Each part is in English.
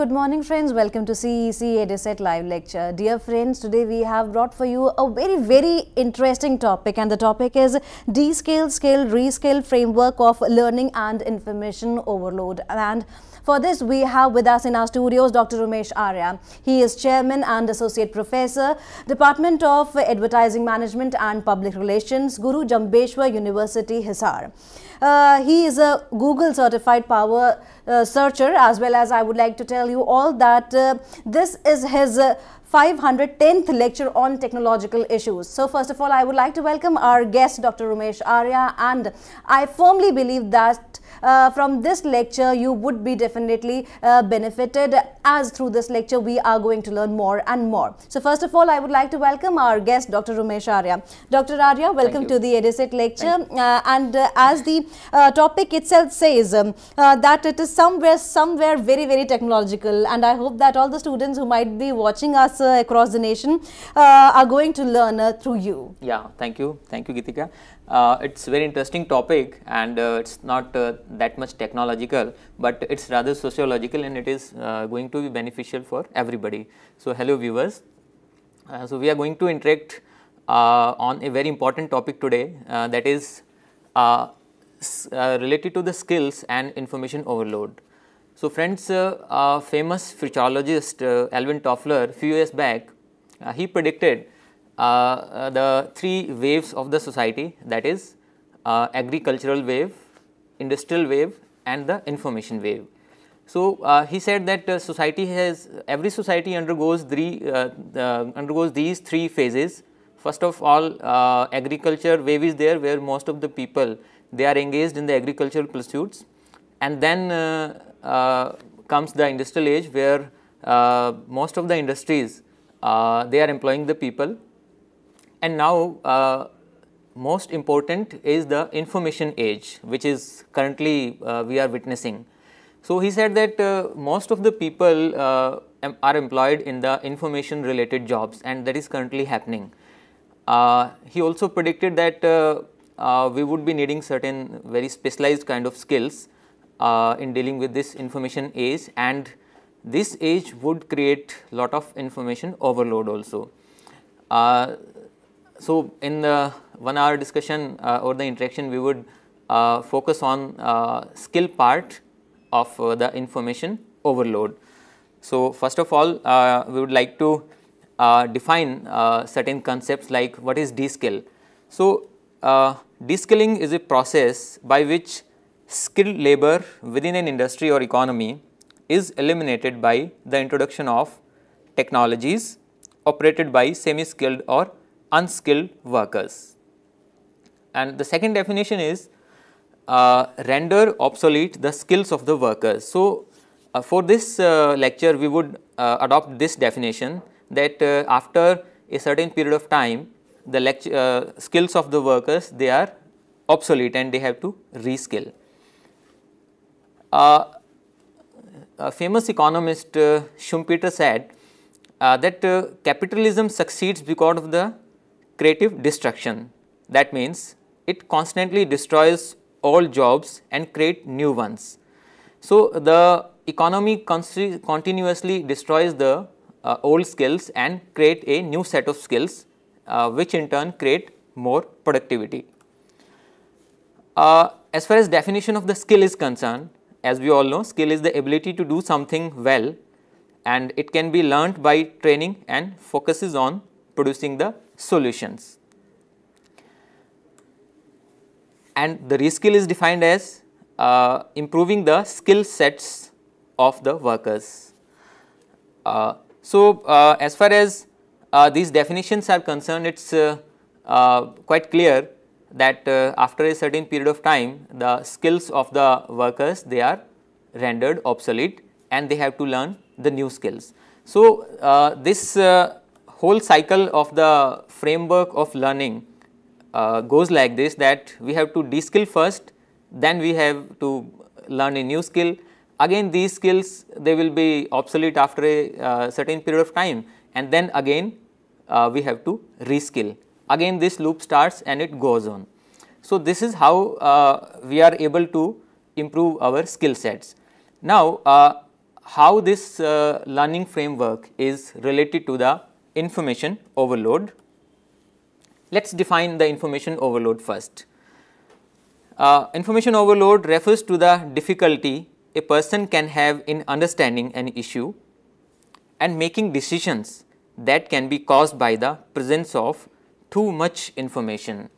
good morning friends. Welcome to CEC EduSet Live Lecture. Dear friends, today we have brought for you a very, very interesting topic and the topic is Descale, Scale, Rescale Framework of Learning and Information Overload. And for this, we have with us in our studios Dr. Ramesh Arya. He is Chairman and Associate Professor, Department of Advertising Management and Public Relations, Guru Jambeshwar University, Hisar. Uh, he is a Google Certified Power uh, searcher as well as I would like to tell you all that uh, this is his 510th uh, lecture on technological issues. So first of all, I would like to welcome our guest, Dr. Ramesh Arya, and I firmly believe that uh, from this lecture you would be definitely uh, benefited as through this lecture we are going to learn more and more. So first of all I would like to welcome our guest Dr. Ramesh Arya. Dr. Arya welcome to the EDISET lecture uh, and uh, as the uh, topic itself says um, uh, that it is somewhere somewhere very very technological and I hope that all the students who might be watching us across the nation are going to learn through you. Yeah thank you thank you Gitika. Uh, it's very interesting topic and uh, it's not uh, that much technological, but it's rather sociological and it is uh, going to be beneficial for everybody. So, hello viewers. Uh, so, we are going to interact uh, on a very important topic today that is related to the skills and information overload. So, friends, famous futurologist Alvin Toffler few years back, he predicted uh, the three waves of the society that is uh, agricultural wave, industrial wave and the information wave. So, uh, he said that uh, society has every society undergoes three uh, undergoes these three phases. First of all uh, agriculture wave is there where most of the people they are engaged in the agricultural pursuits and then comes the industrial age where most of the industries they are employing the people and now, uh, most important is the information age, which is currently uh, we are witnessing. So, he said that uh, most of the people uh, are employed in the information related jobs and that is currently happening. Uh, he also predicted that uh, we would be needing certain very specialized kind of skills in dealing with this information age and this age would create lot of information overload also. Uh, so, in the 1 hour discussion uh, or the interaction we would uh, focus on uh, skill part of the information overload. So, first of all we would like to define certain concepts like what is de-skill. So, uh, skilling is a process by which skilled labor within an industry or economy is eliminated by the introduction of technologies operated by semi skilled or unskilled workers. And the second definition is uh, render obsolete the skills of the workers. So, uh, for this uh, lecture we would uh, adopt this definition that uh, after a certain period of time the lecture, uh, skills of the workers they are obsolete and they have to reskill. a famous economist Schumpeter said that capitalism succeeds because of the creative destruction. That means it constantly destroys all jobs and create new ones. So, the economy continuously destroys the uh, old skills and create a new set of skills uh, which in turn create more productivity. Uh, as far as definition of the skill is concerned, as we all know skill is the ability to do something well and it can be learnt by training and focuses on producing the solutions. And the reskill is defined as uh, improving the skill sets of the workers. Uh, so, uh, as far as uh, these definitions are concerned, it is uh, uh, quite clear that after a certain period of time, the skills of the workers they are rendered obsolete and they have to learn the new skills. So, this whole cycle of the framework of learning uh, goes like this that we have to de-skill first, then we have to learn a new skill. Again these skills they will be obsolete after a uh, certain period of time and then again uh, we have to reskill. Again this loop starts and it goes on. So, this is how uh, we are able to improve our skill sets. Now, uh, how this uh, learning framework is related to the information overload. Let us define the information overload first. Uh, information overload refers to the difficulty a person can have in understanding an issue and making decisions that can be caused by the presence of too much information.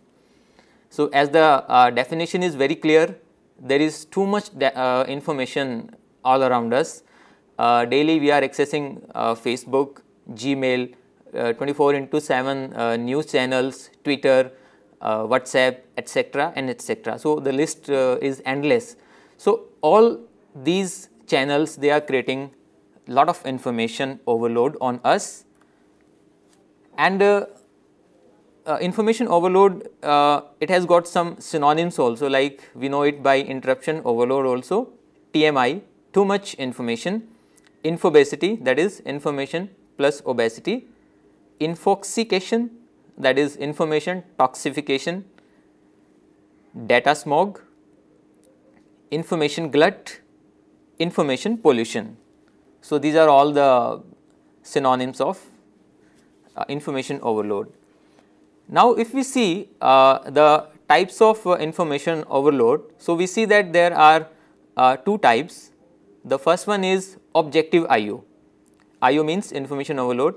So, as the uh, definition is very clear, there is too much uh, information all around us. Uh, daily we are accessing uh, Facebook, Gmail, uh, 24 into 7 uh, news channels, Twitter, uh, WhatsApp, etc. and etc. So, the list is endless. So, all these channels they are creating lot of information overload on us and uh, uh, information overload uh, it has got some synonyms also like we know it by interruption overload also TMI too much information infobesity that is information plus obesity infoxication that is information toxification, data smog, information glut, information pollution. So, these are all the synonyms of uh, information overload. Now, if we see uh, the types of uh, information overload, so we see that there are uh, two types. The first one is objective IO. IO means information overload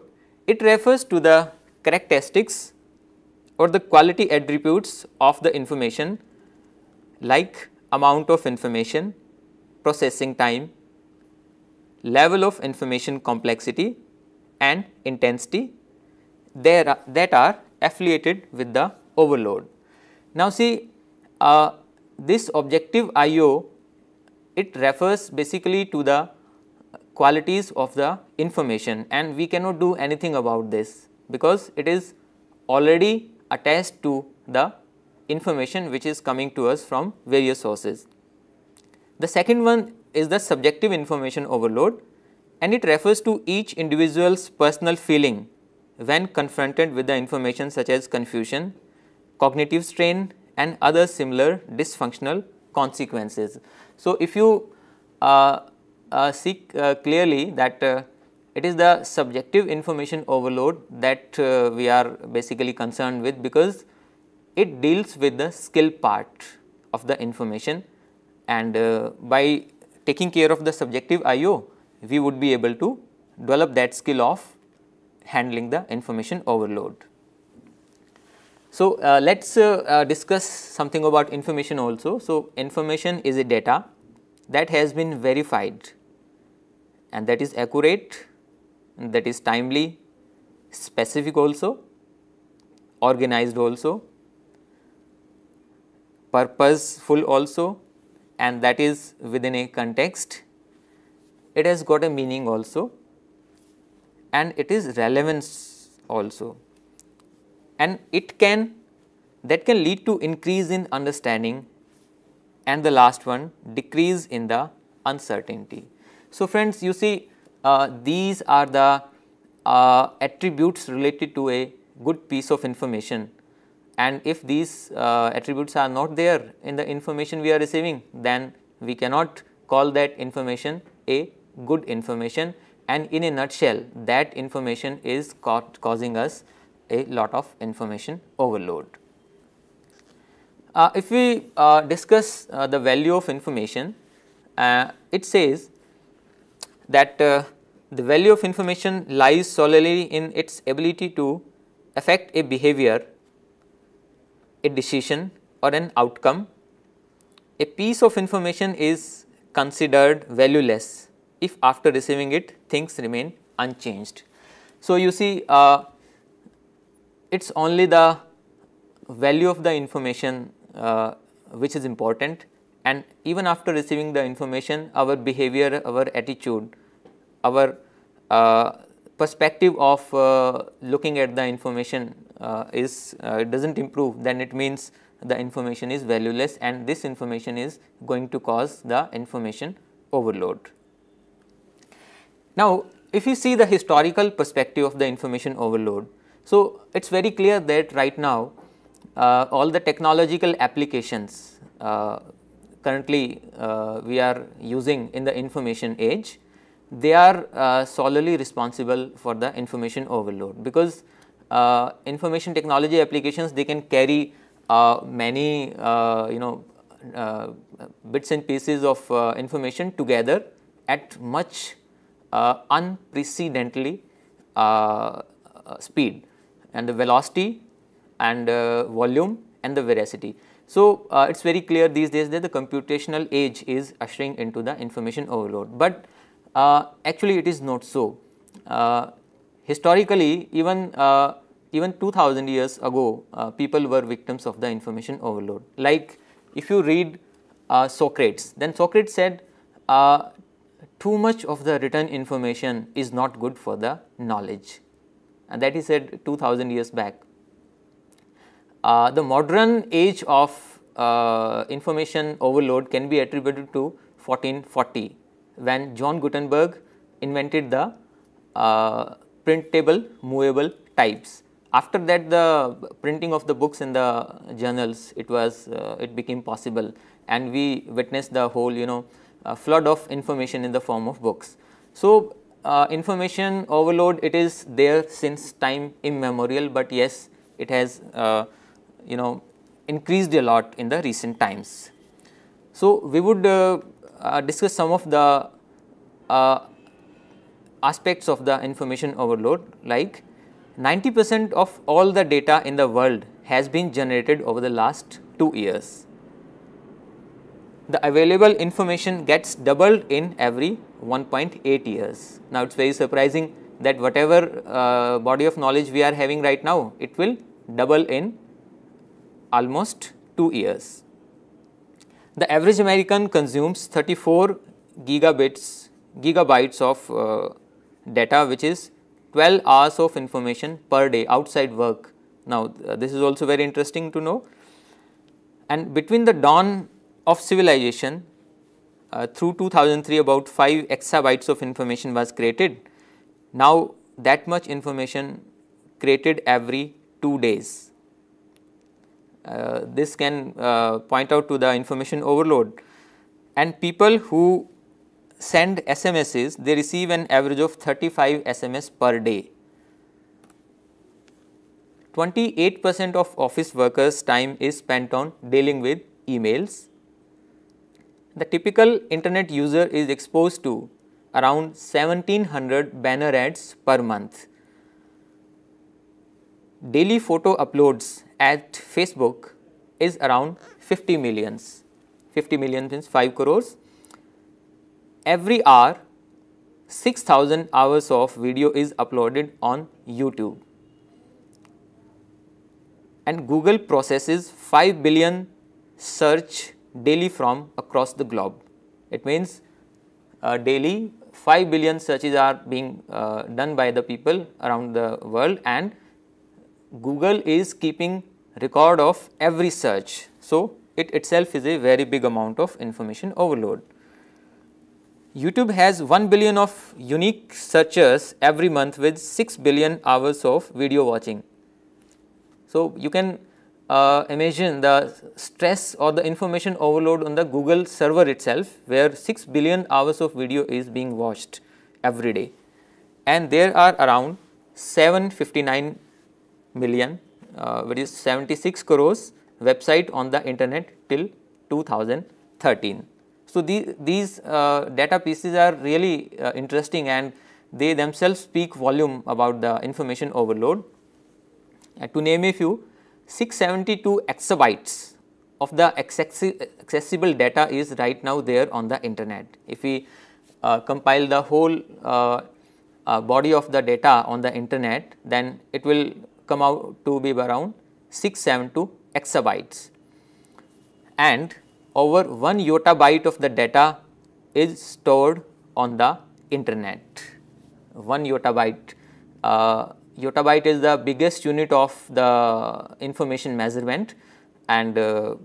it refers to the characteristics or the quality attributes of the information like amount of information, processing time, level of information complexity and intensity there that are affiliated with the overload. Now see uh, this objective IO it refers basically to the qualities of the information and we cannot do anything about this because it is already attached to the information which is coming to us from various sources. The second one is the subjective information overload and it refers to each individual's personal feeling when confronted with the information such as confusion, cognitive strain and other similar dysfunctional consequences. So, if you uh, uh, see uh, clearly that uh, it is the subjective information overload that we are basically concerned with because it deals with the skill part of the information and by taking care of the subjective IO, we would be able to develop that skill of handling the information overload. So, uh, let us uh, uh, discuss something about information also. So, information is a data that has been verified and that is accurate, that is timely, specific also, organized also, purposeful also and that is within a context. It has got a meaning also and it is relevance also and it can that can lead to increase in understanding and the last one decrease in the uncertainty. So, friends you see uh, these are the uh, attributes related to a good piece of information and if these uh, attributes are not there in the information we are receiving then we cannot call that information a good information and in a nutshell that information is ca causing us a lot of information overload. Uh, if we uh, discuss uh, the value of information, uh, it says that uh, the value of information lies solely in its ability to affect a behavior, a decision or an outcome. A piece of information is considered valueless if after receiving it things remain unchanged. So, you see uh, it is only the value of the information uh, which is important and even after receiving the information our behavior, our attitude, our uh, perspective of uh, looking at the information uh, is uh, does not improve then it means the information is valueless and this information is going to cause the information overload. Now, if you see the historical perspective of the information overload, so it is very clear that right now uh, all the technological applications uh, currently uh, we are using in the information age, they are uh, solely responsible for the information overload because uh, information technology applications they can carry uh, many you know bits and pieces of information together at much unprecedentedly speed and the velocity and uh, volume and the veracity. So, uh, it is very clear these days that the computational age is ushering into the information overload, but uh, actually it is not so. historically even even 2000 years ago people were victims of the information overload. Like if you read uh, Socrates. Then Socrates said, uh, too much of the written information is not good for the knowledge. And that he said 2000 years back. Uh, the modern age of uh, information overload can be attributed to 1440 when John Gutenberg invented the uh, printable movable types. After that the printing of the books and the journals it was uh, it became possible and we witnessed the whole you know uh, flood of information in the form of books. So, uh, information overload it is there since time immemorial, but yes it has uh, you know increased a lot in the recent times. So, we would uh, uh, discuss some of the uh, aspects of the information overload like 90 percent of all the data in the world has been generated over the last 2 years. The available information gets doubled in every 1.8 years. Now, it is very surprising that whatever uh, body of knowledge we are having right now, it will double in almost 2 years. The average American consumes 34 gigabytes, gigabytes of uh, data which is 12 hours of information per day outside work. Now, uh, this is also very interesting to know and between the dawn of civilization uh, through 2003 about 5 exabytes of information was created. Now, that much information created every 2 days. Uh, this can uh, point out to the information overload and people who send SMSs, they receive an average of 35 SMS per day. 28 percent of office workers time is spent on dealing with emails. The typical internet user is exposed to around 1700 banner ads per month. Daily photo uploads at Facebook is around 50 millions. 50 million means 5 crores. Every hour 6000 hours of video is uploaded on YouTube. And Google processes 5 billion search daily from across the globe. It means uh, daily 5 billion searches are being uh, done by the people around the world and Google is keeping record of every search. So, it itself is a very big amount of information overload. YouTube has 1 billion of unique searchers every month with 6 billion hours of video watching. So, you can uh, imagine the stress or the information overload on the Google server itself where 6 billion hours of video is being watched every day and there are around 759 million uh, which is 76 crores website on the internet till 2013. So, the, these uh, data pieces are really uh, interesting and they themselves speak volume about the information overload. Uh, to name a few, 672 exabytes of the accessible data is right now there on the internet. If we uh, compile the whole uh, uh, body of the data on the internet, then it will come out to be around 672 exabytes and over 1 yotta byte of the data is stored on the internet. 1 yotta byte, uh, byte is the biggest unit of the information measurement and uh,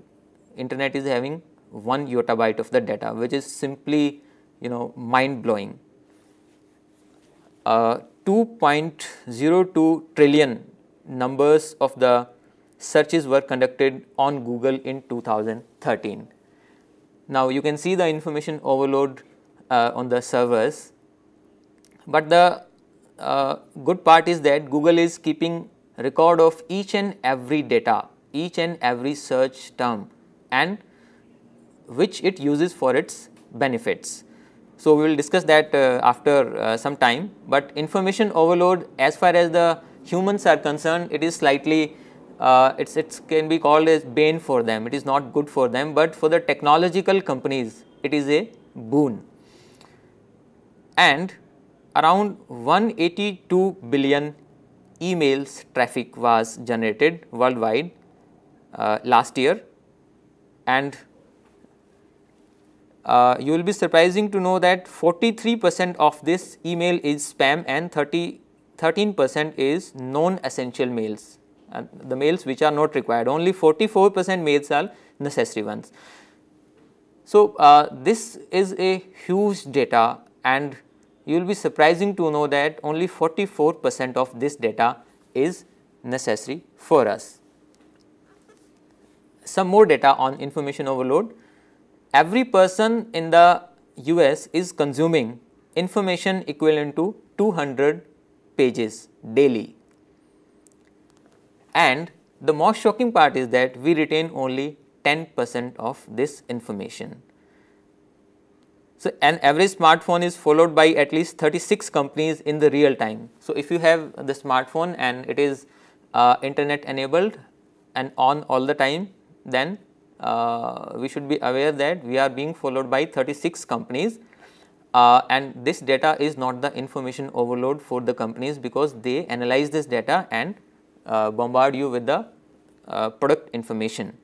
internet is having 1 yotta byte of the data which is simply you know mind blowing. Uh, 2.02 trillion numbers of the searches were conducted on Google in 2013. Now, you can see the information overload uh, on the servers, but the uh, good part is that Google is keeping record of each and every data, each and every search term and which it uses for its benefits. So, we will discuss that uh, after uh, some time, but information overload as far as the humans are concerned, it is slightly uh, it's it can be called as bane for them. It is not good for them, but for the technological companies, it is a boon. And around 182 billion emails traffic was generated worldwide uh, last year, and uh, you will be surprising to know that 43 percent of this email is spam and 30 13% is non-essential males, and the males which are not required, only 44% males are necessary ones. So, uh, this is a huge data and you will be surprising to know that only 44 percent of this data is necessary for us. Some more data on information overload. Every person in the US is consuming information equivalent to 200 pages daily. And the most shocking part is that we retain only 10 percent of this information. So, an average smartphone is followed by at least 36 companies in the real time. So, if you have the smartphone and it is uh, internet enabled and on all the time, then uh, we should be aware that we are being followed by 36 companies uh, and this data is not the information overload for the companies because they analyze this data and uh, bombard you with the uh, product information.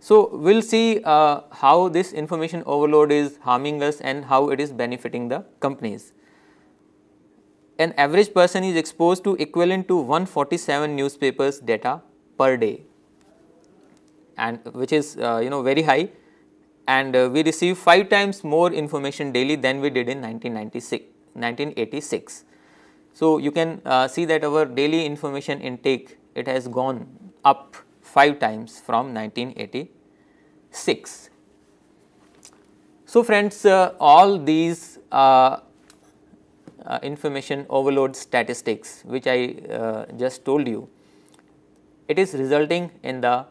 So, we will see uh, how this information overload is harming us and how it is benefiting the companies. An average person is exposed to equivalent to 147 newspapers data per day and which is uh, you know very high and uh, we receive 5 times more information daily than we did in 1996, 1986. So, you can uh, see that our daily information intake it has gone up 5 times from 1986. So, friends uh, all these uh, uh, information overload statistics which I uh, just told you, it is resulting in the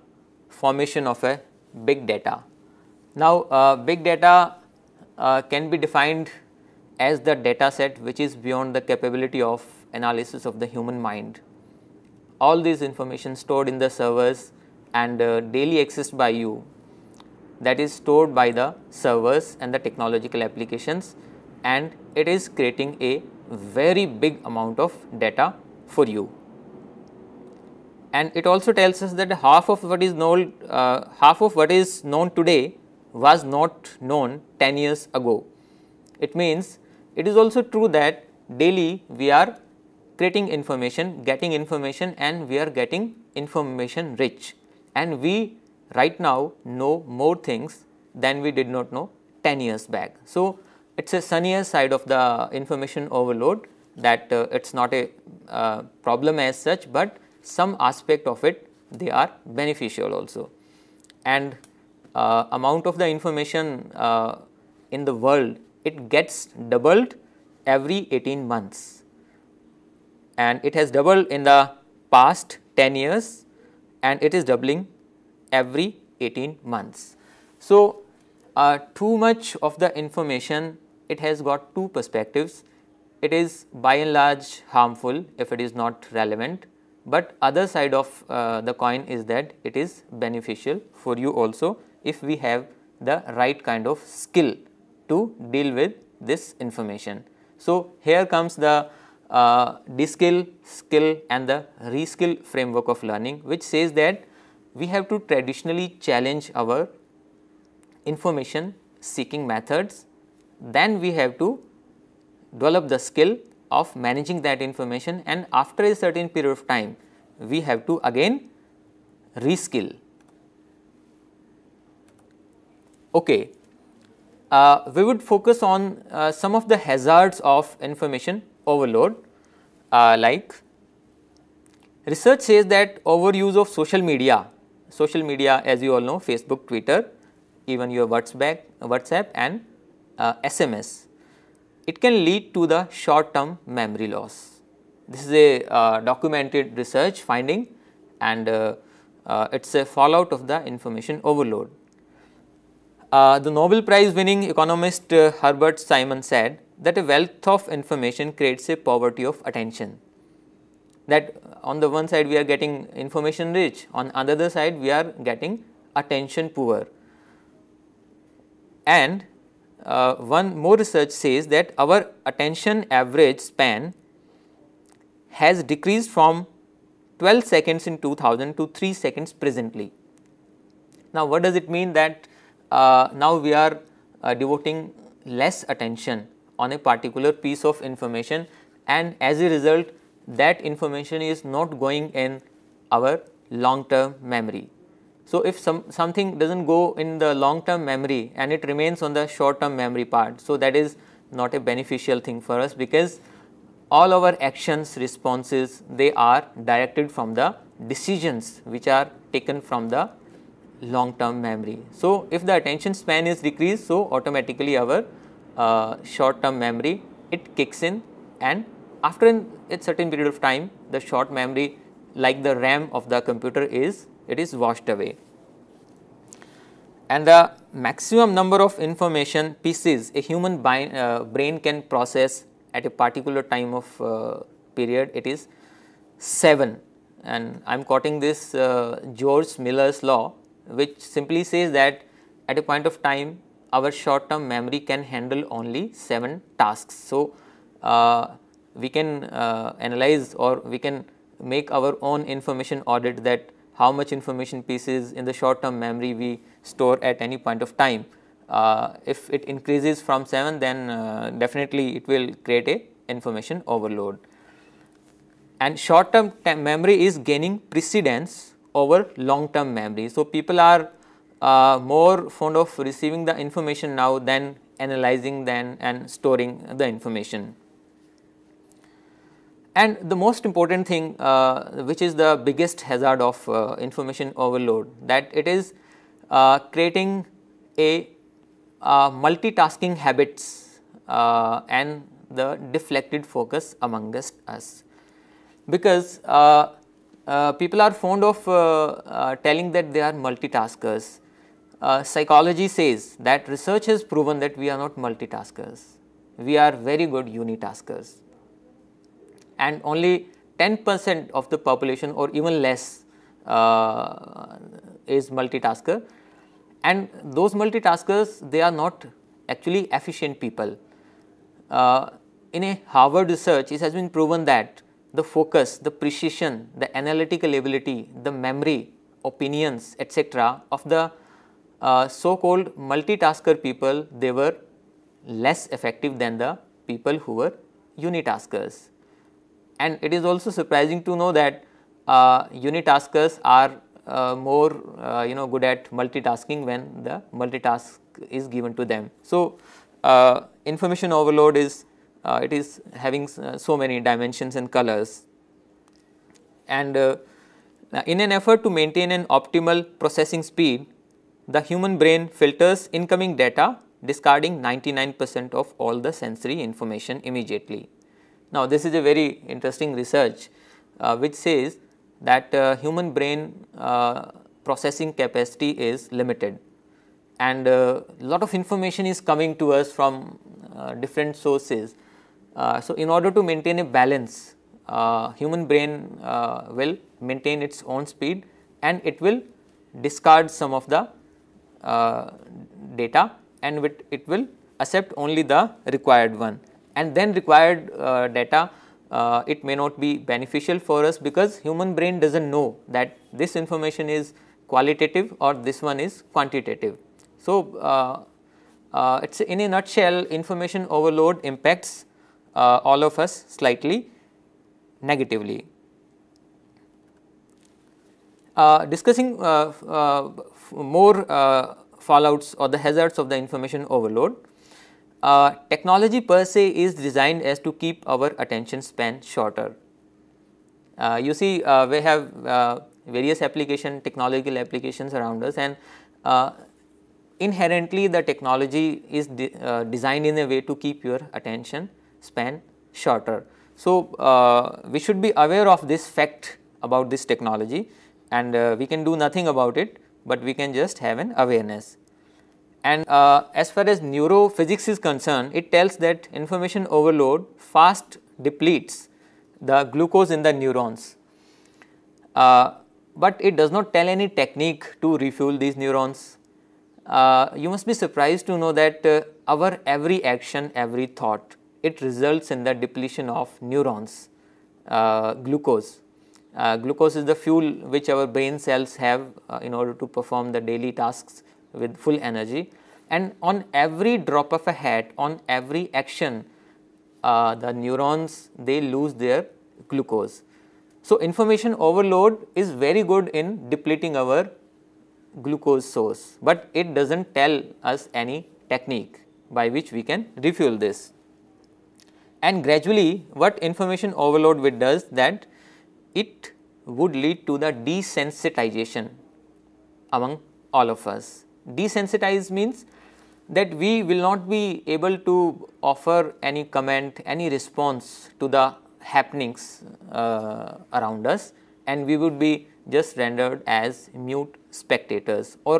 formation of a big data now, uh, big data uh, can be defined as the data set which is beyond the capability of analysis of the human mind. All these information stored in the servers and uh, daily accessed by you that is stored by the servers and the technological applications and it is creating a very big amount of data for you. And it also tells us that half of what is known, uh, half of what is known today was not known 10 years ago. It means it is also true that daily we are creating information, getting information and we are getting information rich and we right now know more things than we did not know 10 years back. So, it is a sunnier side of the information overload that uh, it is not a uh, problem as such, but some aspect of it they are beneficial also. And uh, amount of the information uh, in the world, it gets doubled every 18 months and it has doubled in the past 10 years and it is doubling every 18 months. So, uh, too much of the information it has got two perspectives. It is by and large harmful if it is not relevant, but other side of uh, the coin is that it is beneficial for you also if we have the right kind of skill to deal with this information. So, here comes the uh, de-skill, skill and the reskill framework of learning which says that we have to traditionally challenge our information seeking methods, then we have to develop the skill of managing that information and after a certain period of time, we have to again reskill Okay. Uh, we would focus on uh, some of the hazards of information overload uh, like research says that overuse of social media, social media as you all know Facebook, Twitter, even your WhatsApp, WhatsApp and SMS, uh, it can lead to the short term memory loss. This is a uh, documented research finding and uh, it is a fallout of the information overload. Uh, the Nobel Prize winning economist uh, Herbert Simon said that a wealth of information creates a poverty of attention. That on the one side we are getting information rich, on the other side we are getting attention poor. And uh, one more research says that our attention average span has decreased from 12 seconds in 2000 to 3 seconds presently. Now, what does it mean that uh, now we are uh, devoting less attention on a particular piece of information and as a result that information is not going in our long term memory. So, if some something does not go in the long term memory and it remains on the short term memory part. So, that is not a beneficial thing for us because all our actions responses they are directed from the decisions which are taken from the long term memory. So, if the attention span is decreased, so automatically our uh, short term memory it kicks in and after a certain period of time the short memory like the RAM of the computer is it is washed away. And the maximum number of information pieces a human uh, brain can process at a particular time of uh, period it is 7 and I am quoting this uh, George Miller's law which simply says that at a point of time our short term memory can handle only 7 tasks. So, uh, we can uh, analyze or we can make our own information audit that how much information pieces in the short term memory we store at any point of time. Uh, if it increases from 7 then uh, definitely it will create a information overload. And short term memory is gaining precedence over long term memory. So, people are uh, more fond of receiving the information now than analyzing then and storing the information. And the most important thing uh, which is the biggest hazard of uh, information overload that it is uh, creating a uh, multitasking habits uh, and the deflected focus amongst us. Because uh, people are fond of uh, uh, telling that they are multitaskers. Uh, psychology says that research has proven that we are not multitaskers. We are very good unitaskers. And only 10 percent of the population or even less is multitasker. And those multitaskers, they are not actually efficient people. Uh, in a Harvard research, it has been proven that the focus, the precision, the analytical ability, the memory, opinions, etc. of the uh, so called multitasker people, they were less effective than the people who were unitaskers. And it is also surprising to know that uh, unitaskers are uh, more uh, you know good at multitasking when the multitask is given to them. So, uh, information overload is uh, it is having uh, so many dimensions and colors. And uh, in an effort to maintain an optimal processing speed, the human brain filters incoming data discarding 99 percent of all the sensory information immediately. Now, this is a very interesting research uh, which says that uh, human brain uh, processing capacity is limited and a uh, lot of information is coming to us from different sources uh, so, in order to maintain a balance, uh, human brain uh, will maintain its own speed and it will discard some of the data and it, it will accept only the required one and then required uh, data uh, it may not be beneficial for us because human brain does not know that this information is qualitative or this one is quantitative. So, uh, it is in a nutshell information overload impacts uh, all of us slightly negatively. Uh, discussing uh, uh more uh, fallouts or the hazards of the information overload, uh, technology per se is designed as to keep our attention span shorter. you see we have various application technological applications around us and inherently the technology is de designed in a way to keep your attention span shorter. So, uh, we should be aware of this fact about this technology and uh, we can do nothing about it, but we can just have an awareness. And uh, as far as neurophysics is concerned, it tells that information overload fast depletes the glucose in the neurons, uh, but it does not tell any technique to refuel these neurons. Uh, you must be surprised to know that uh, our every action, every thought it results in the depletion of neurons, uh, glucose. Uh, glucose is the fuel which our brain cells have uh, in order to perform the daily tasks with full energy. And on every drop of a hat, on every action, uh, the neurons they lose their glucose. So, information overload is very good in depleting our glucose source, but it does not tell us any technique by which we can refuel this and gradually what information overload with does that it would lead to the desensitization among all of us. Desensitize means that we will not be able to offer any comment, any response to the happenings uh, around us and we would be just rendered as mute spectators or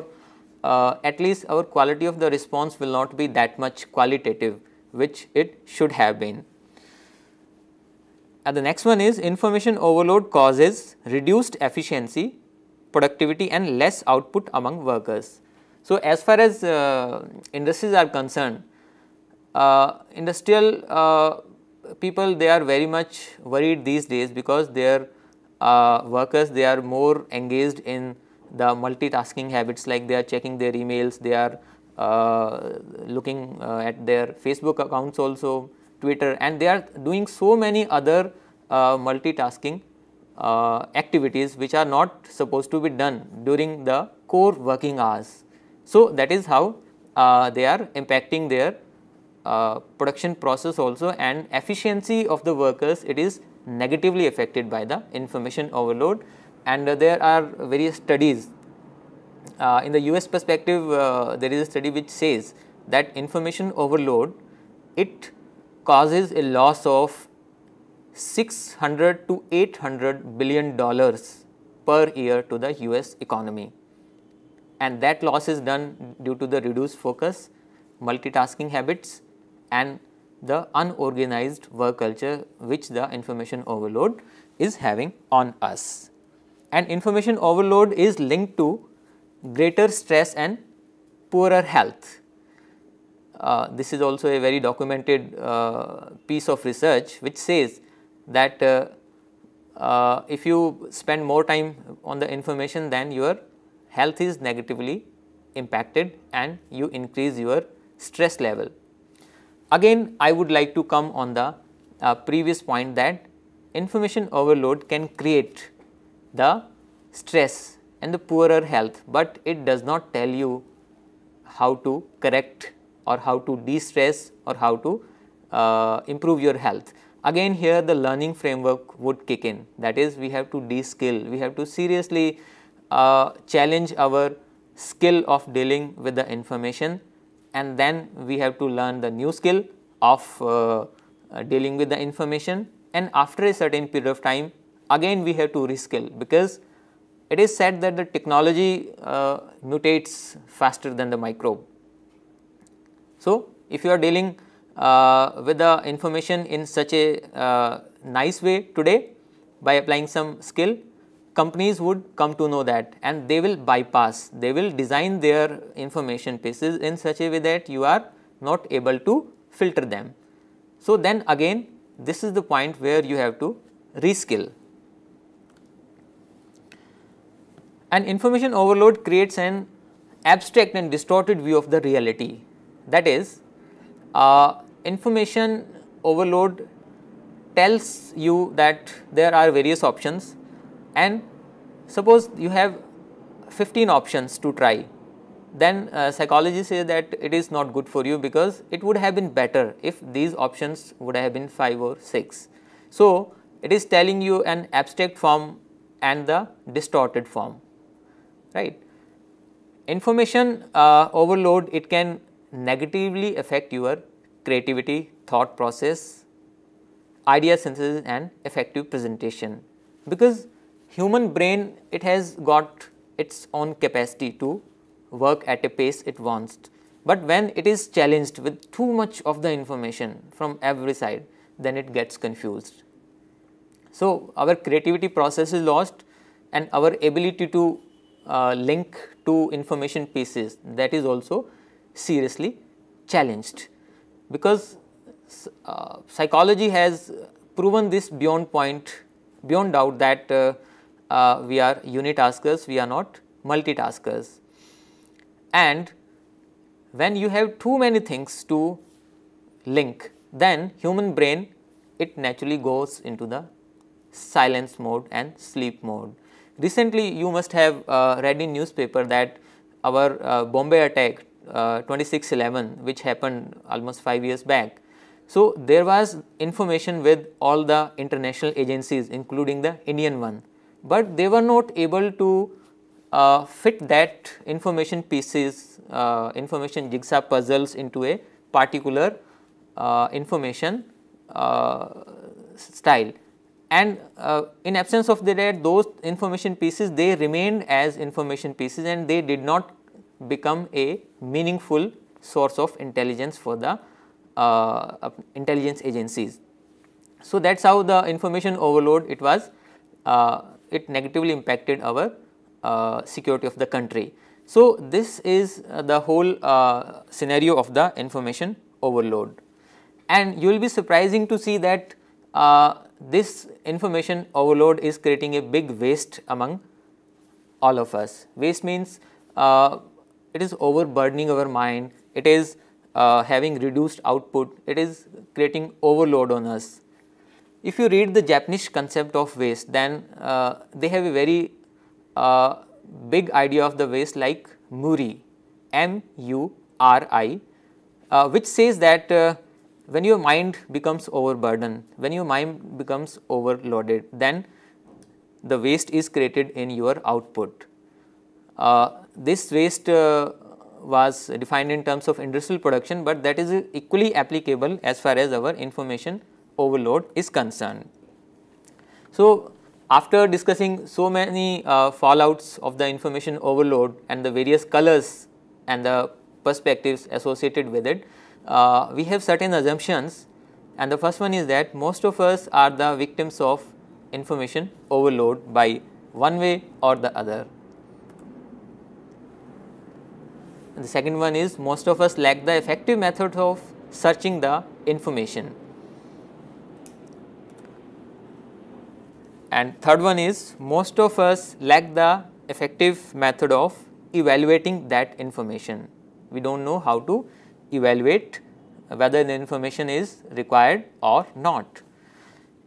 uh, at least our quality of the response will not be that much qualitative which it should have been. And the next one is information overload causes reduced efficiency, productivity and less output among workers. So, as far as uh, industries are concerned, uh, industrial uh, people they are very much worried these days because their uh, workers they are more engaged in the multitasking habits like they are checking their emails, they are uh, looking uh, at their Facebook accounts also, Twitter and they are doing so many other uh, multitasking uh, activities which are not supposed to be done during the core working hours. So, that is how uh, they are impacting their uh, production process also and efficiency of the workers it is negatively affected by the information overload and there are various studies. Uh, in the US perspective uh, there is a study which says that information overload it causes a loss of 600 to 800 billion dollars per year to the US economy. And that loss is done due to the reduced focus, multitasking habits and the unorganized work culture which the information overload is having on us. And information overload is linked to greater stress and poorer health. Uh, this is also a very documented uh, piece of research which says that uh, uh, if you spend more time on the information then your health is negatively impacted and you increase your stress level. Again I would like to come on the uh, previous point that information overload can create the stress and the poorer health, but it does not tell you how to correct or how to de-stress or how to uh, improve your health. Again here the learning framework would kick in that is we have to de-skill, we have to seriously uh, challenge our skill of dealing with the information and then we have to learn the new skill of uh, uh dealing with the information and after a certain period of time again we have to reskill because it is said that the technology uh, mutates faster than the microbe so, if you are dealing uh, with the information in such a uh, nice way today by applying some skill, companies would come to know that and they will bypass, they will design their information pieces in such a way that you are not able to filter them. So, then again this is the point where you have to reskill. An information overload creates an abstract and distorted view of the reality. That is, uh, information overload tells you that there are various options and suppose you have 15 options to try then uh, psychology says that it is not good for you because it would have been better if these options would have been 5 or 6. So, it is telling you an abstract form and the distorted form right. Information uh, overload it can negatively affect your creativity, thought process, idea synthesis and effective presentation. Because human brain it has got its own capacity to work at a pace it wants. But when it is challenged with too much of the information from every side, then it gets confused. So, our creativity process is lost and our ability to uh, link to information pieces that is also seriously challenged because uh, psychology has proven this beyond point beyond doubt that uh, uh, we are unitaskers, we are not multitaskers. And when you have too many things to link, then human brain it naturally goes into the silence mode and sleep mode. Recently, you must have uh, read in newspaper that our uh, Bombay attack uh, 2611 which happened almost 5 years back. So, there was information with all the international agencies including the Indian one, but they were not able to uh, fit that information pieces, uh, information jigsaw puzzles into a particular uh, information uh, style. And uh, in absence of that, those information pieces they remained as information pieces and they did not become a meaningful source of intelligence for the uh, intelligence agencies. So, that is how the information overload it was uh, it negatively impacted our uh, security of the country. So, this is the whole uh, scenario of the information overload and you will be surprising to see that uh, this information overload is creating a big waste among all of us. Waste means uh, it is overburdening our mind, it is uh, having reduced output, it is creating overload on us. If you read the Japanese concept of waste, then uh, they have a very uh, big idea of the waste like Muri, M-U-R-I, uh, which says that uh, when your mind becomes overburdened, when your mind becomes overloaded, then the waste is created in your output. Uh, this waste uh, was defined in terms of industrial production, but that is equally applicable as far as our information overload is concerned. So, after discussing so many uh, fallouts of the information overload and the various colors and the perspectives associated with it, uh, we have certain assumptions and the first one is that most of us are the victims of information overload by one way or the other And the second one is most of us lack the effective method of searching the information. And third one is most of us lack the effective method of evaluating that information. We do not know how to evaluate whether the information is required or not.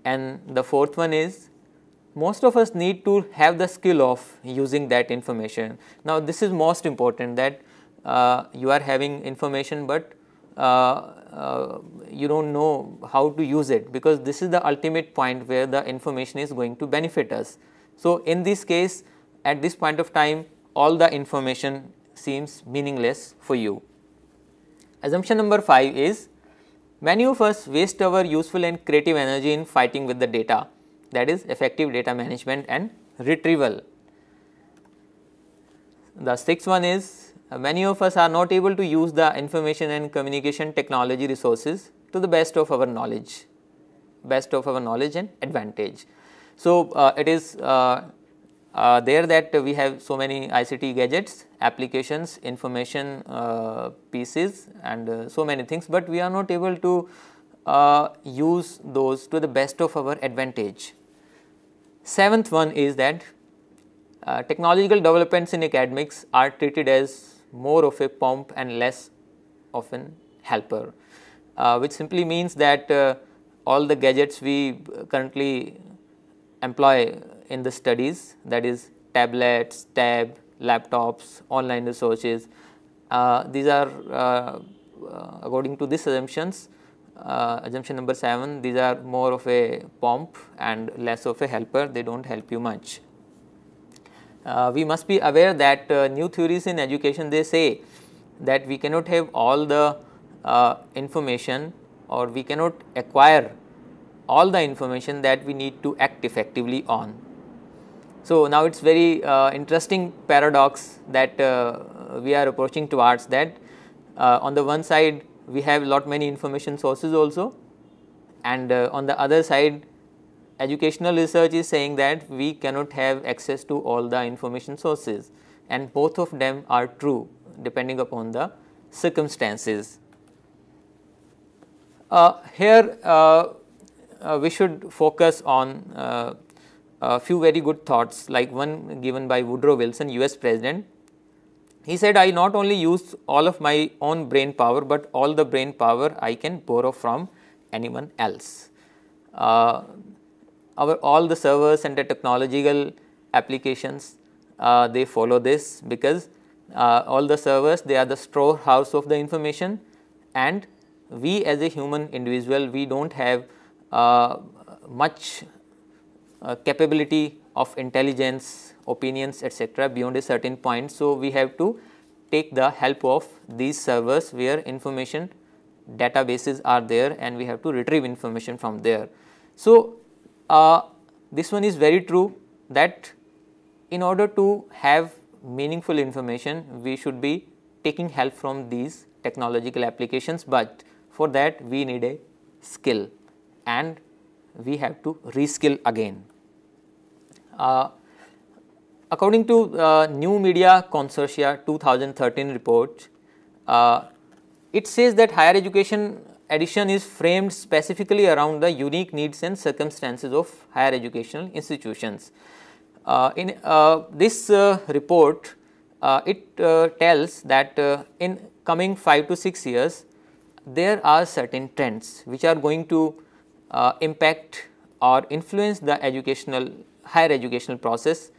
And the fourth one is most of us need to have the skill of using that information. Now, this is most important that uh, you are having information, but uh, uh, you do not know how to use it because this is the ultimate point where the information is going to benefit us. So, in this case at this point of time all the information seems meaningless for you. Assumption number 5 is many of us waste our useful and creative energy in fighting with the data that is effective data management and retrieval. The sixth one is uh, many of us are not able to use the information and communication technology resources to the best of our knowledge, best of our knowledge and advantage. So, uh, it is uh, uh, there that we have so many ICT gadgets, applications, information uh, pieces and uh, so many things, but we are not able to use those to the best of our advantage. Seventh one is that technological developments in academics are treated as more of a pump and less of an helper, uh, which simply means that uh, all the gadgets we currently employ in the studies that is tablets, tab, laptops, online resources, uh, these are uh, uh, according to these assumptions, uh, assumption number 7, these are more of a pump and less of a helper, they do not help you much uh, we must be aware that uh, new theories in education they say that we cannot have all the uh, information or we cannot acquire all the information that we need to act effectively on. So, now it is very uh, interesting paradox that uh, we are approaching towards that uh, on the one side we have lot many information sources also and on the other side educational research is saying that we cannot have access to all the information sources and both of them are true depending upon the circumstances. Uh, here uh, uh, we should focus on uh, a few very good thoughts like one given by Woodrow Wilson US president. He said I not only use all of my own brain power, but all the brain power I can borrow from anyone else. Uh, our all the servers and the technological applications uh, they follow this because uh, all the servers they are the storehouse of the information and we as a human individual we do not have uh, much uh, capability of intelligence, opinions etc. beyond a certain point. So, we have to take the help of these servers where information databases are there and we have to retrieve information from there. So, uh, this one is very true that in order to have meaningful information, we should be taking help from these technological applications, but for that we need a skill and we have to reskill again. Uh, according to uh, New Media Consortia 2013 report, uh, it says that higher education addition is framed specifically around the unique needs and circumstances of higher educational institutions. Uh, in uh, this uh, report, uh, it uh, tells that uh, in coming 5 to 6 years, there are certain trends which are going to impact or influence the educational higher educational process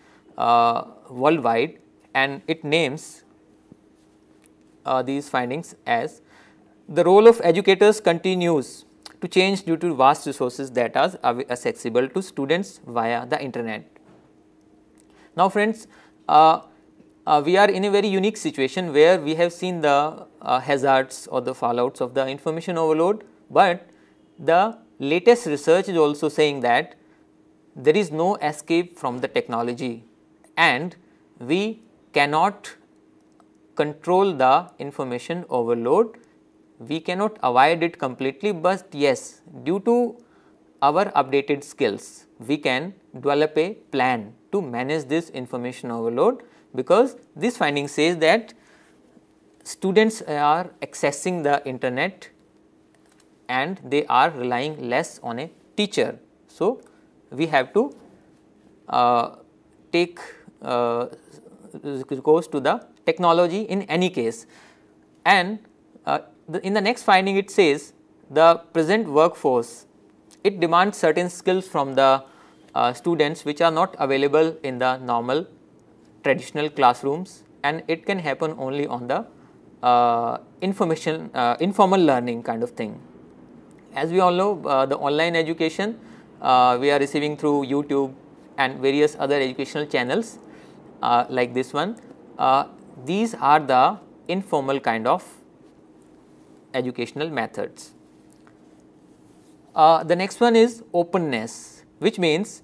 worldwide and it names these findings as the role of educators continues to change due to vast resources that are accessible to students via the internet. Now friends, uh, uh, we are in a very unique situation where we have seen the uh, hazards or the fallouts of the information overload, but the latest research is also saying that there is no escape from the technology and we cannot control the information overload we cannot avoid it completely, but yes due to our updated skills we can develop a plan to manage this information overload because this finding says that students are accessing the internet and they are relying less on a teacher. So, we have to uh, take uh, recourse to the technology in any case and in the next finding it says the present workforce, it demands certain skills from the uh, students which are not available in the normal traditional classrooms and it can happen only on the uh, information uh, informal learning kind of thing. As we all know uh, the online education uh, we are receiving through YouTube and various other educational channels uh, like this one. these are the informal kind of educational methods. Uh, the next one is openness which means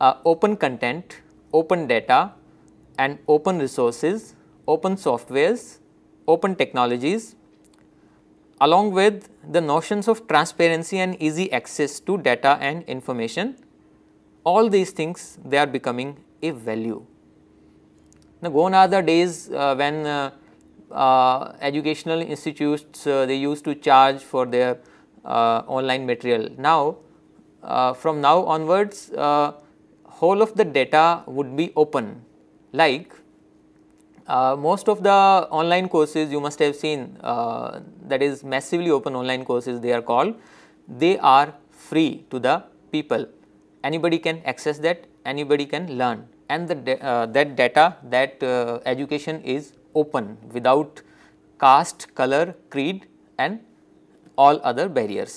uh, open content, open data and open resources, open softwares, open technologies along with the notions of transparency and easy access to data and information. All these things they are becoming a value. Now, gone are the days uh, when uh, uh, educational institutes uh, they used to charge for their uh, online material. Now, uh, from now onwards uh, whole of the data would be open like uh, most of the online courses you must have seen that is massively open online courses they are called they are free to the people anybody can access that anybody can learn and the that data that education is open without caste, color, creed and all other barriers.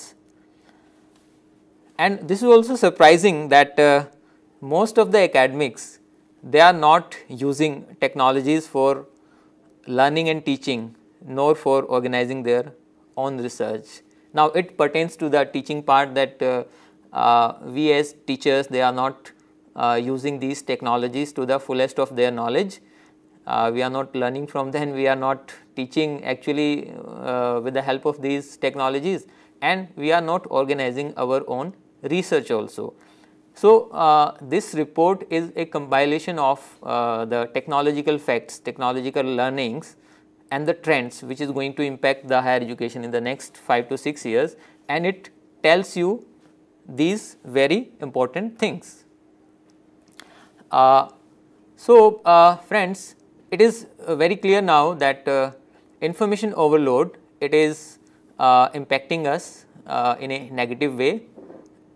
And this is also surprising that uh, most of the academics they are not using technologies for learning and teaching nor for organizing their own research. Now, it pertains to the teaching part that uh, uh, we as teachers they are not uh, using these technologies to the fullest of their knowledge uh, we are not learning from them, we are not teaching actually uh, with the help of these technologies and we are not organizing our own research also. So, uh, this report is a compilation of uh, the technological facts, technological learnings and the trends which is going to impact the higher education in the next 5 to 6 years and it tells you these very important things. Uh, so, uh, friends it is uh, very clear now that uh, information overload it is uh, impacting us in a negative way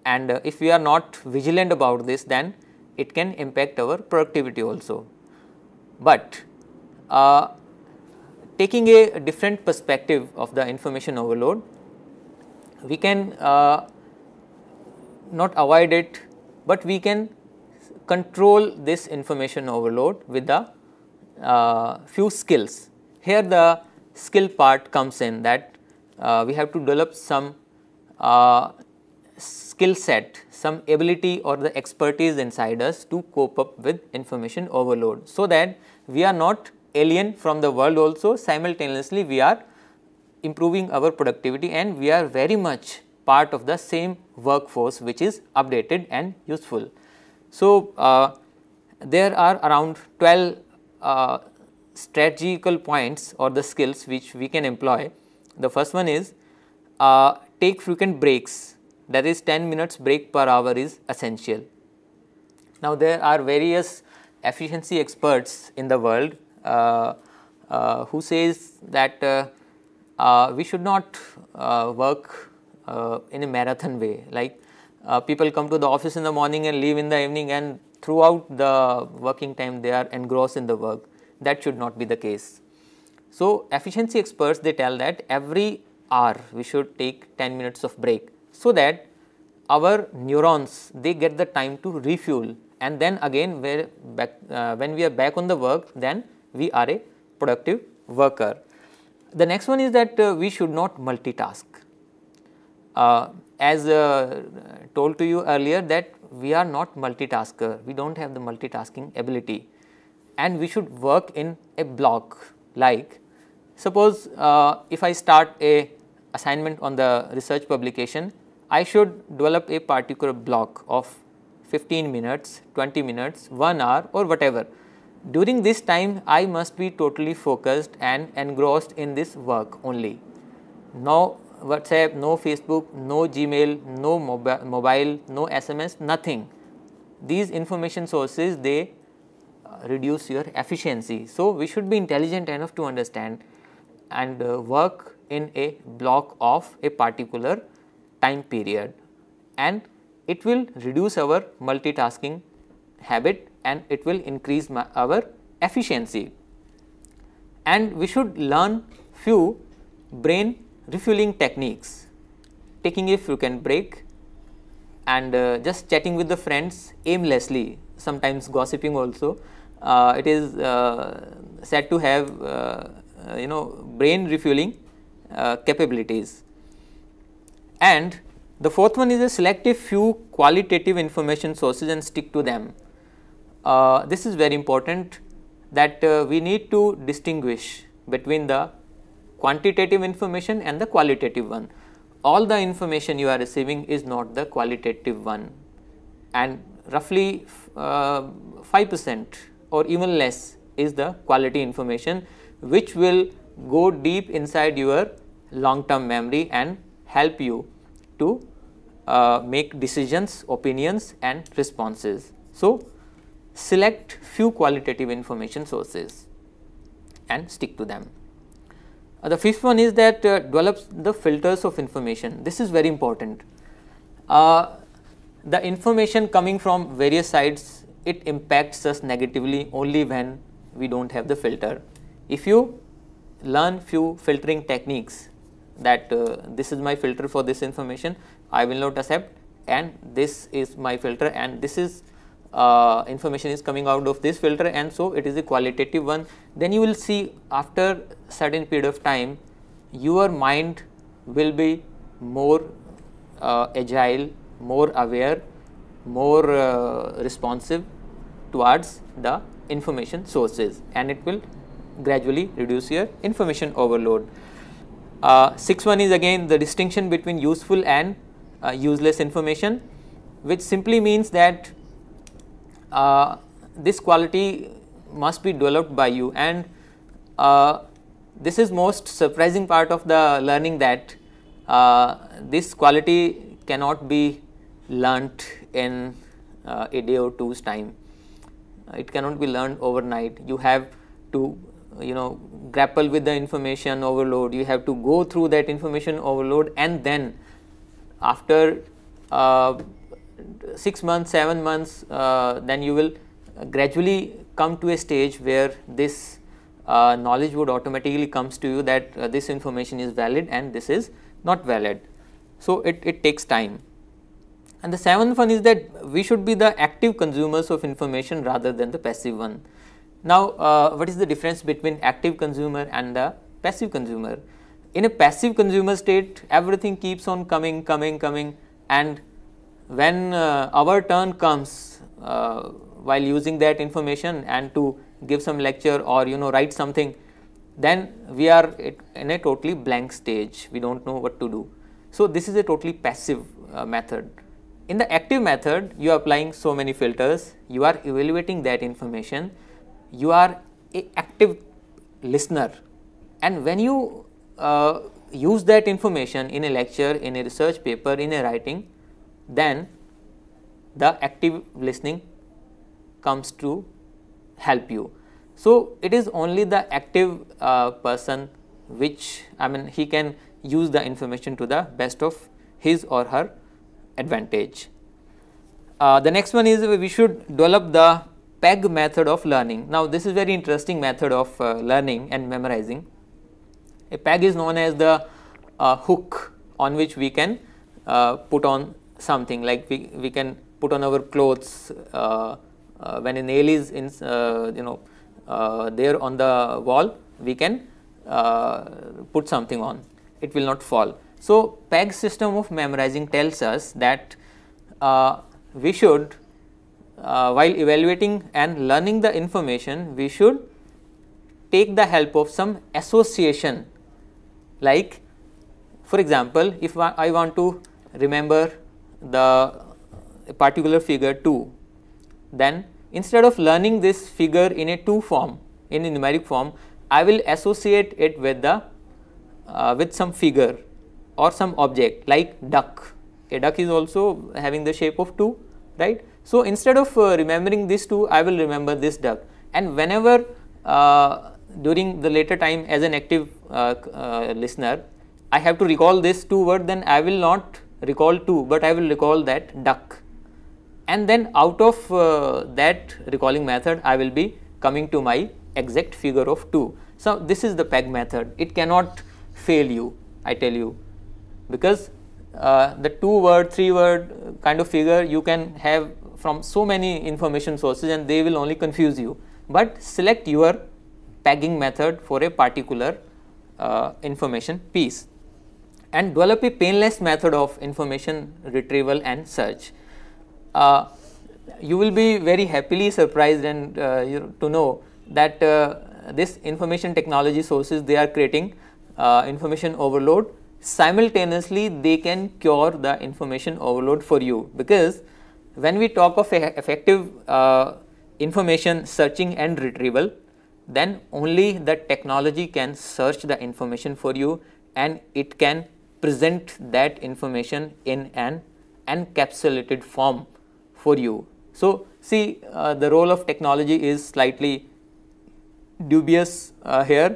and if we are not vigilant about this then it can impact our productivity also. But uh, taking a different perspective of the information overload, we can uh, not avoid it, but we can control this information overload with the uh, few skills. Here the skill part comes in that uh, we have to develop some uh, skill set, some ability or the expertise inside us to cope up with information overload. So, that we are not alien from the world also simultaneously we are improving our productivity and we are very much part of the same workforce which is updated and useful. So, uh, there are around 12 uh, strategical points or the skills which we can employ. The first one is uh, take frequent breaks that is 10 minutes break per hour is essential. Now, there are various efficiency experts in the world uh, uh, who says that uh, uh, we should not uh, work in a marathon way like people come to the office in the morning and leave in the evening and throughout the working time they are engrossed in the work that should not be the case. So, efficiency experts they tell that every hour we should take 10 minutes of break. So, that our neurons they get the time to refuel and then again back, uh, when we are back on the work then we are a productive worker. The next one is that uh, we should not multitask. Uh, as uh, told to you earlier that we are not multitasker, we do not have the multitasking ability and we should work in a block like suppose uh, if I start a assignment on the research publication, I should develop a particular block of 15 minutes, 20 minutes, 1 hour or whatever. During this time, I must be totally focused and engrossed in this work only. Now, WhatsApp, no Facebook, no Gmail, no mobi mobile, no SMS, nothing. These information sources they uh, reduce your efficiency. So, we should be intelligent enough to understand and uh, work in a block of a particular time period and it will reduce our multitasking habit and it will increase our efficiency. And we should learn few brain refueling techniques, taking a frequent break and uh, just chatting with the friends aimlessly, sometimes gossiping also. Uh, it is uh, said to have uh, uh, you know brain refueling capabilities. And the fourth one is a selective few qualitative information sources and stick to them. Uh, this is very important that uh, we need to distinguish between the quantitative information and the qualitative one. All the information you are receiving is not the qualitative one and roughly uh, 5 percent or even less is the quality information which will go deep inside your long term memory and help you to uh, make decisions, opinions and responses. So, select few qualitative information sources and stick to them the fifth one is that uh, develops the filters of information. This is very important. Uh, the information coming from various sides, it impacts us negatively only when we do not have the filter. If you learn few filtering techniques that uh, this is my filter for this information, I will not accept and this is my filter and this is uh, information is coming out of this filter and so it is a qualitative one. Then you will see after certain period of time your mind will be more uh, agile, more aware, more uh, responsive towards the information sources and it will gradually reduce your information overload. Uh, six one is again the distinction between useful and uh, useless information which simply means that uh, this quality must be developed by you and uh, this is most surprising part of the learning that uh, this quality cannot be learnt in uh, a day or two's time. It cannot be learned overnight. You have to you know grapple with the information overload. You have to go through that information overload and then after uh, 6 months, 7 months, uh, then you will gradually come to a stage where this uh, knowledge would automatically comes to you that uh, this information is valid and this is not valid. So, it, it takes time. And the seventh one is that we should be the active consumers of information rather than the passive one. Now, uh, what is the difference between active consumer and the passive consumer? In a passive consumer state, everything keeps on coming, coming, coming and when uh, our turn comes uh, while using that information and to give some lecture or you know write something then we are in a totally blank stage we do not know what to do. So, this is a totally passive uh, method. In the active method you are applying so many filters you are evaluating that information you are a active listener and when you uh, use that information in a lecture in a research paper in a writing then the active listening comes to help you. So, it is only the active uh, person which I mean he can use the information to the best of his or her advantage. Uh, the next one is we should develop the PEG method of learning. Now, this is very interesting method of uh, learning and memorizing. A PEG is known as the uh, hook on which we can uh, put on something like we, we can put on our clothes uh, uh, when a nail is in uh, you know uh, there on the wall we can uh, put something on it will not fall. So, PEG system of memorizing tells us that we should while evaluating and learning the information we should take the help of some association like for example, if I want to remember the particular figure 2, then instead of learning this figure in a 2 form, in a numeric form, I will associate it with the uh, with some figure or some object like duck. A duck is also having the shape of 2, right. So, instead of uh, remembering this 2, I will remember this duck and whenever uh, during the later time as an active uh, uh, listener, I have to recall this 2 word then I will not recall 2, but I will recall that duck and then out of uh, that recalling method I will be coming to my exact figure of 2. So, this is the PEG method it cannot fail you I tell you because uh, the 2 word 3 word kind of figure you can have from so many information sources and they will only confuse you, but select your pegging method for a particular uh, information piece and develop a painless method of information retrieval and search. Uh, you will be very happily surprised and uh, you, to know that uh, this information technology sources they are creating uh, information overload simultaneously they can cure the information overload for you because when we talk of effective uh, information searching and retrieval then only the technology can search the information for you and it can present that information in an encapsulated form for you. So, see uh, the role of technology is slightly dubious uh, here.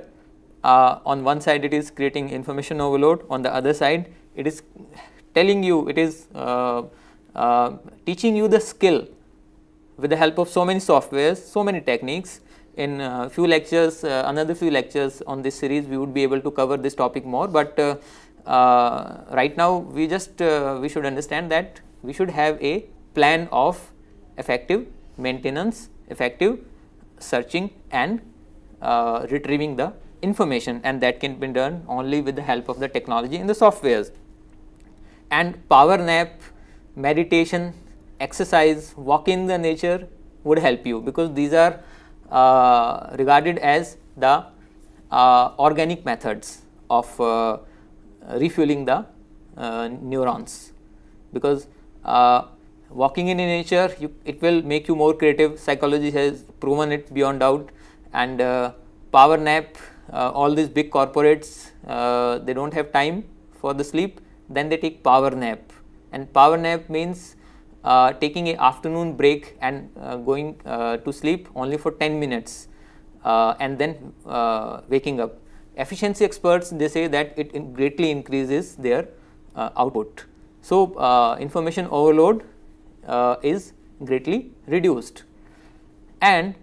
Uh, on one side it is creating information overload, on the other side it is telling you, it is uh, uh, teaching you the skill with the help of so many softwares, so many techniques. In uh, few lectures, another few lectures on this series we would be able to cover this topic more, but uh, right now we just uh, we should understand that we should have a plan of effective maintenance, effective searching and uh, retrieving the information and that can be done only with the help of the technology and the softwares. And power nap, meditation, exercise, walk in the nature would help you because these are uh, regarded as the uh, organic methods of uh, refueling the uh, neurons because uh, walking in nature you, it will make you more creative psychology has proven it beyond doubt and uh, power nap uh, all these big corporates uh, they do not have time for the sleep then they take power nap and power nap means uh, taking a afternoon break and going to sleep only for 10 minutes and then waking up efficiency experts they say that it greatly increases their uh, output. So, uh, information overload uh, is greatly reduced and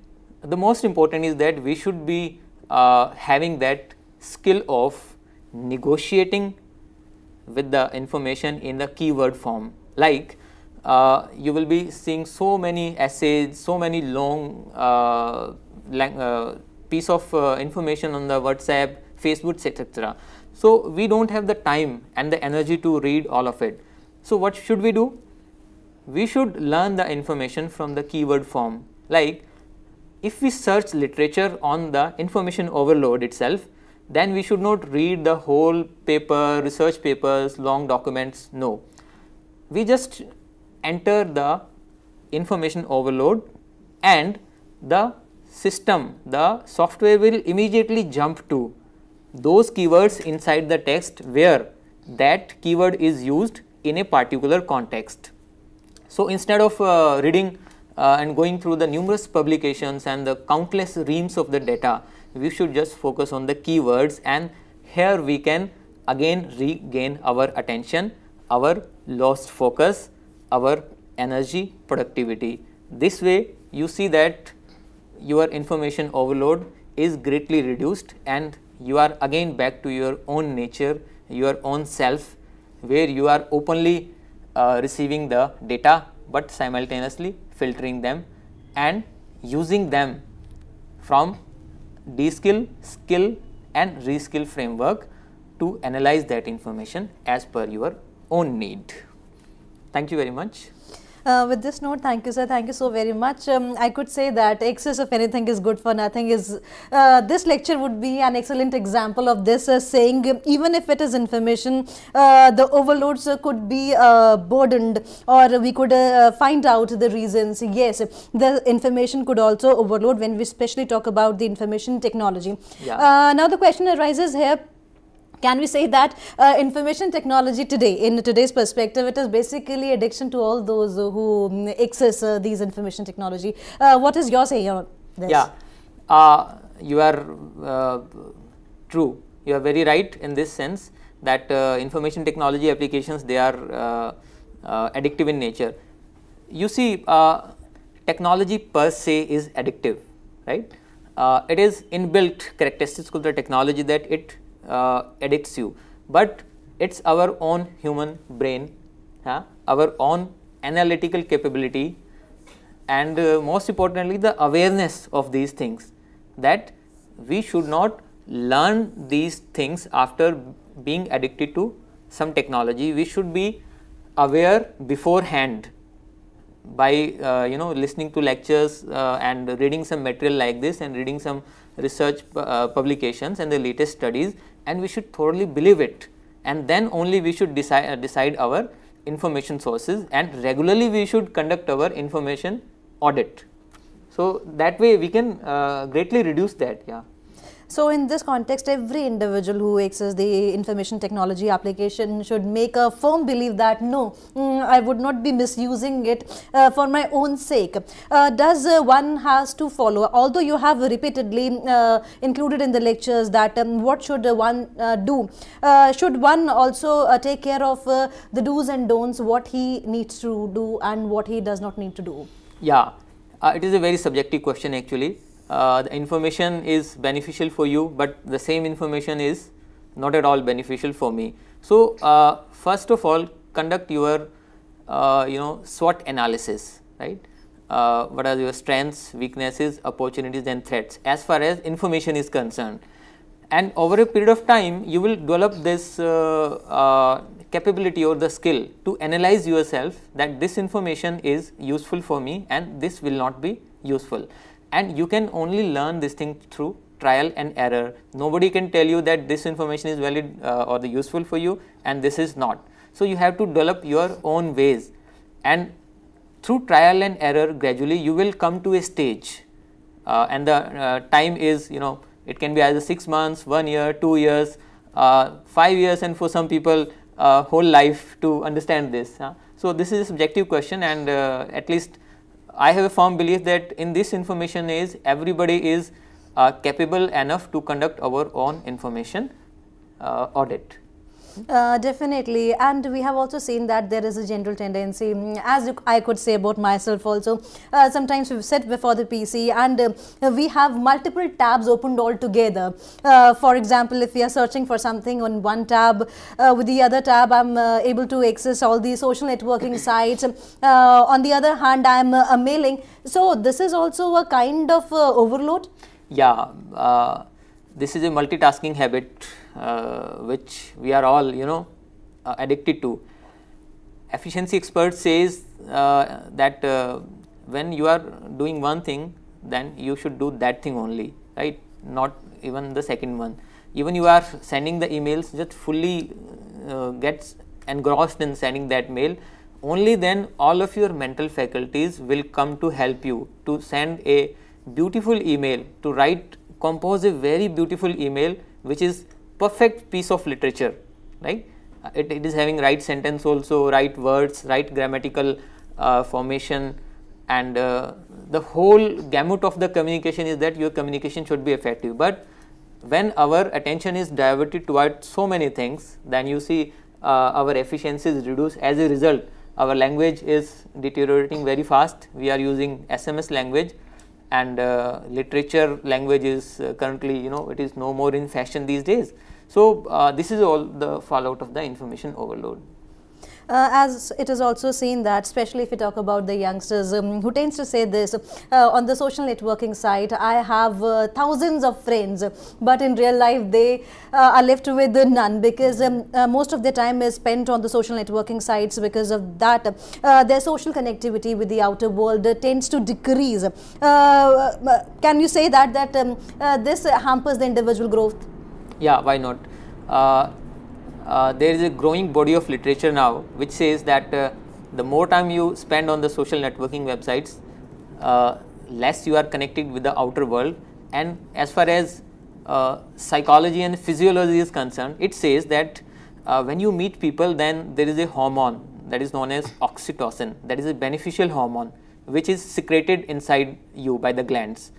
the most important is that we should be uh, having that skill of negotiating with the information in the keyword form like uh, you will be seeing so many essays, so many long uh, piece of uh, information on the WhatsApp, Facebook, etc. So, we do not have the time and the energy to read all of it. So, what should we do? We should learn the information from the keyword form like if we search literature on the information overload itself, then we should not read the whole paper, research papers, long documents, no. We just enter the information overload and the system the software will immediately jump to those keywords inside the text where that keyword is used in a particular context. So, instead of uh, reading uh, and going through the numerous publications and the countless reams of the data, we should just focus on the keywords and here we can again regain our attention, our lost focus, our energy productivity. This way you see that your information overload is greatly reduced and you are again back to your own nature, your own self where you are openly uh, receiving the data, but simultaneously filtering them and using them from D-skill, skill and reskill framework to analyze that information as per your own need. Thank you very much. Uh, with this note, thank you, sir. Thank you so very much. Um, I could say that excess of anything is good for nothing. Is uh, this lecture would be an excellent example of this uh, saying. Even if it is information, uh, the overloads uh, could be uh, burdened, or we could find out the reasons. Yes, the information could also overload when we especially talk about the information technology. Yeah. now the question arises here can we say that uh, information technology today in today's perspective it is basically addiction to all those who access mm, uh, these information technology uh, what is your say on this yeah uh, you are uh, true you are very right in this sense that uh, information technology applications they are addictive in nature you see technology per se is addictive right it is inbuilt characteristics of the technology that it uh, addicts you but it's our own human brain our own analytical capability and uh, most importantly the awareness of these things that we should not learn these things after being addicted to some technology we should be aware beforehand by uh, you know listening to lectures uh, and reading some material like this and reading some research uh, publications and the latest studies and we should thoroughly believe it and then only we should decide, uh, decide our information sources and regularly we should conduct our information audit. So, that way we can uh, greatly reduce that yeah. So in this context, every individual who accesses the information technology application should make a firm belief that no, mm, I would not be misusing it uh, for my own sake. Uh, does uh, one has to follow? Although you have repeatedly uh, included in the lectures that um, what should one uh, do? Uh, should one also take care of the do's and don'ts, what he needs to do and what he does not need to do? Yeah, it is a very subjective question actually. Uh, the information is beneficial for you, but the same information is not at all beneficial for me. So, uh, first of all conduct your uh, you know SWOT analysis right. Uh, what are your strengths, weaknesses, opportunities and threats as far as information is concerned. And over a period of time you will develop this uh, capability or the skill to analyze yourself that this information is useful for me and this will not be useful and you can only learn this thing through trial and error. Nobody can tell you that this information is valid uh, or the useful for you and this is not. So, you have to develop your own ways and through trial and error gradually you will come to a stage uh, and the uh, time is you know it can be either 6 months, 1 year, 2 years, uh, 5 years and for some people uh, whole life to understand this. Huh? So, this is a subjective question and uh, at least I have a firm belief that in this information age everybody is uh, capable enough to conduct our own information uh, audit. Uh, definitely. And we have also seen that there is a general tendency, mm, as I could say about myself also, uh, sometimes we sit before the PC and uh, we have multiple tabs opened all together. Uh, for example, if we are searching for something on one tab, uh, with the other tab, I'm uh, able to access all the social networking sites. on the other hand, I'm mailing. So this is also a kind of overload. Yeah, this is a multitasking habit uh, which we are all you know uh, addicted to. Efficiency expert says uh, that when you are doing one thing then you should do that thing only right not even the second one even you are sending the emails just fully uh, gets engrossed in sending that mail only then all of your mental faculties will come to help you to send a beautiful email to write compose a very beautiful email which is perfect piece of literature, right. Uh, it, it is having right sentence also, right words, right grammatical uh, formation and uh, the whole gamut of the communication is that your communication should be effective. But when our attention is diverted towards so many things, then you see uh, our efficiency is reduced. As a result, our language is deteriorating very fast. We are using SMS language and uh, literature language is uh, currently, you know, it is no more in fashion these days. So, uh, this is all the fallout of the information overload. Uh, as it is also seen that, especially if we talk about the youngsters um, who tends to say this uh, on the social networking site, I have uh, thousands of friends, but in real life they uh, are left with none because um, uh, most of their time is spent on the social networking sites because of that uh, their social connectivity with the outer world tends to decrease. can you say that that um, this hampers the individual growth? Yeah, why not? Uh, uh, there is a growing body of literature now which says that uh, the more time you spend on the social networking websites, uh, less you are connected with the outer world and as far as uh, psychology and physiology is concerned, it says that uh, when you meet people then there is a hormone that is known as oxytocin that is a beneficial hormone which is secreted inside you by the glands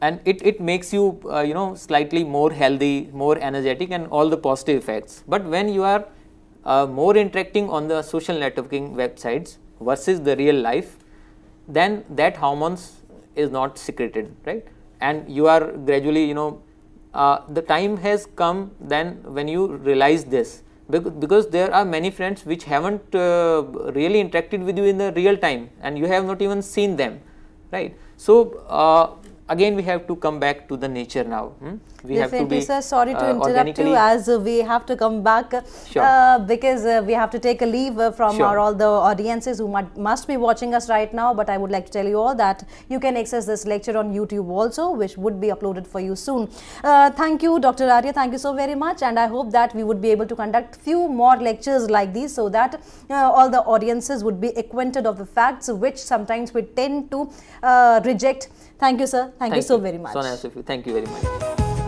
and it, it makes you, uh, you know, slightly more healthy, more energetic and all the positive effects. But when you are uh, more interacting on the social networking websites versus the real life, then that hormones is not secreted, right? And you are gradually, you know, uh, the time has come then when you realize this because, because there are many friends which haven't uh, really interacted with you in the real time and you have not even seen them, right. So, uh, again we have to come back to the nature now. Hmm? We Definitely, have to be, sir. Sorry to uh, interrupt you as we have to come back uh, sure. uh, because uh, we have to take a leave uh, from sure. our, all the audiences who must be watching us right now. But I would like to tell you all that you can access this lecture on YouTube also, which would be uploaded for you soon. Uh, thank you, Dr. Arya. Thank you so very much. And I hope that we would be able to conduct few more lectures like these so that all the audiences would be acquainted of the facts which sometimes we tend to reject. Thank you, sir. Thank, Thank you so you. very much. So nice of you. Thank you very much.